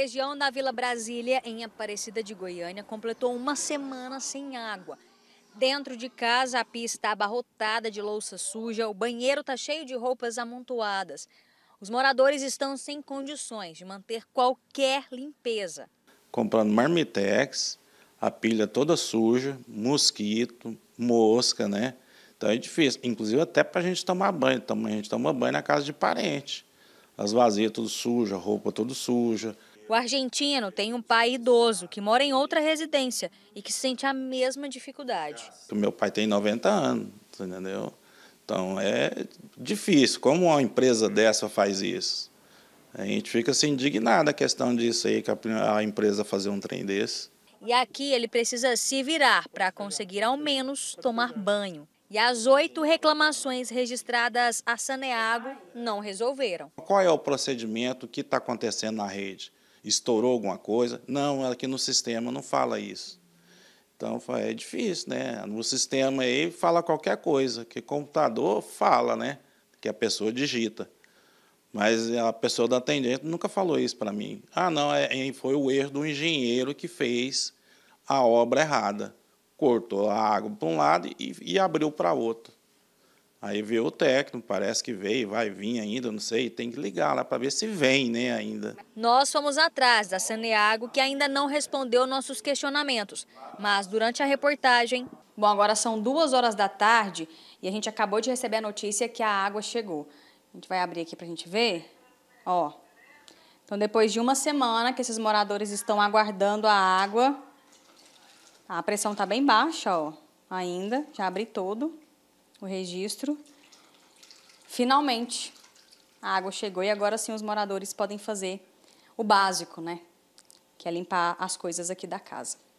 região da Vila Brasília, em Aparecida de Goiânia, completou uma semana sem água. Dentro de casa, a pia está abarrotada de louça suja, o banheiro está cheio de roupas amontoadas. Os moradores estão sem condições de manter qualquer limpeza. Comprando marmitex, a pilha toda suja, mosquito, mosca, né? Então é difícil. Inclusive até para a gente tomar banho. A gente toma banho na casa de parente. As vasilhas tudo suja, roupa tudo suja, o argentino tem um pai idoso que mora em outra residência e que sente a mesma dificuldade. O meu pai tem 90 anos, entendeu? Então é difícil. Como uma empresa dessa faz isso? A gente fica assim, indignado a questão disso aí, que a empresa fazer um trem desse. E aqui ele precisa se virar para conseguir ao menos tomar banho. E as oito reclamações registradas a Saneago não resolveram. Qual é o procedimento que está acontecendo na rede? estourou alguma coisa. Não, aqui é no sistema não fala isso. Então é difícil, né? No sistema aí fala qualquer coisa, que computador fala, né? Que a pessoa digita. Mas a pessoa da atendente nunca falou isso para mim. Ah, não, é, é, foi o erro do engenheiro que fez a obra errada. Cortou a água para um lado e, e abriu para outro. Aí veio o técnico, parece que veio, vai vir ainda, não sei, tem que ligar lá para ver se vem, né, ainda. Nós fomos atrás da Saneago, que ainda não respondeu nossos questionamentos, mas durante a reportagem... Bom, agora são duas horas da tarde e a gente acabou de receber a notícia que a água chegou. A gente vai abrir aqui para a gente ver, ó. Então, depois de uma semana que esses moradores estão aguardando a água, a pressão está bem baixa, ó, ainda, já abri todo o registro. Finalmente, a água chegou e agora sim os moradores podem fazer o básico, né? Que é limpar as coisas aqui da casa.